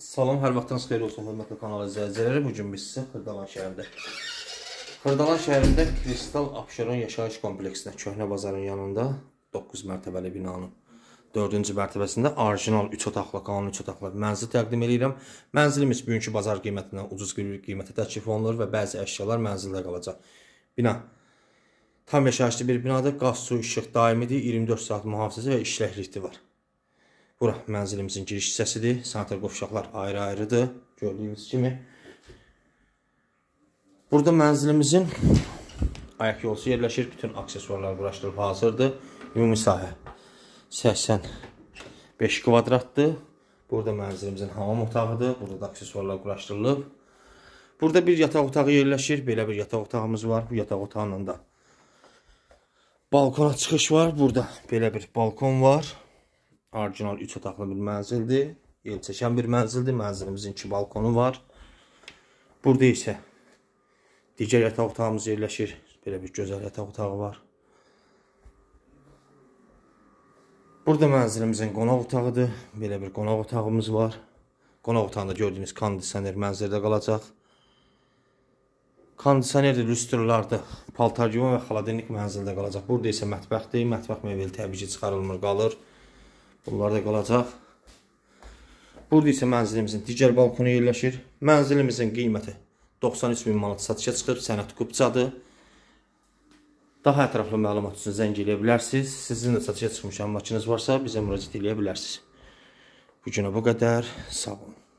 Salam, hər vaxtınız xeyir olsun, hörmətli kanal izləyiciləri. Bu gün biz sizə Xırdalan şəhərində. Xırdalan şəhərində Kristal Abşeron yaşayış kompleksinə köhnə bazarın yanında 9 mərtəbəli binanın 4-cü mərtəbəsində orijinal 3 otaqlı, qanuni 3 otaqlı mənzil təqdim edirəm. Mənzilimiz bugünkü bazar qiymətindən ucuz bir qiymətə təklif olunur və bəzi əşyalar mənzildə qalacaq. Bina tam yaşayışlı bir binadır. Qaz, su, işıq daimidir, 24 saat mühafizəsi və işləklikdir var. Bura mənzilimizin giriş hissəsidir. Sanitar qovşaqlar ayrı-ayrıdır. Gördüyünüz kimi. Burada mənzilimizin ayaq yolcu yerləşir. Bütün aksesuarlar quraşdırılıb hazırdır. Ümumi sahə 85 kvadratdır. Burada mənzilimizin hamam otağıdır. Burada da aksesuarlar quraşdırılıb. Burada bir yataq otağı yerləşir. Belə bir yataq otağımız var. Bu yataq otağının da balkona çıxış var. Burada belə bir balkon var. Orijinal 3 otaqlı bir mənzildir. Yel çəkən bir mənzildir. Mənzilimizin 2 balkonu var. Burada isə digər yataq otağımız yerləşir. Belə bir gözəl yataq otağı var. Burada mənzilimizin qonaq otağıdır. Belə bir qonaq otağımız var. Qonaq otağında gördüyünüz kondisioner mənzildə qalacaq. Kondisionerdə, lüstrlarda, paltar geyim və xaladenlik mənzildə qalacaq. Burada isə mətbəxdir. Mətbəx mebeli təbii ki, çıxarılmır, qalır. Bunlar da qalacaq. Burada isə mənzilimizin digər balkonu yerləşir. Mənzilimizin qiyməti 93000 manat satışa çıxıb, sənəd qubcadır. Daha ətraflı məlumat üçün zəng eləyə bilərsiniz. Sizin də satışa çıxmış əmlakınız varsa, bizə müraciət eləyə bilərsiniz. Bu günə bu qədər. Sağ olun.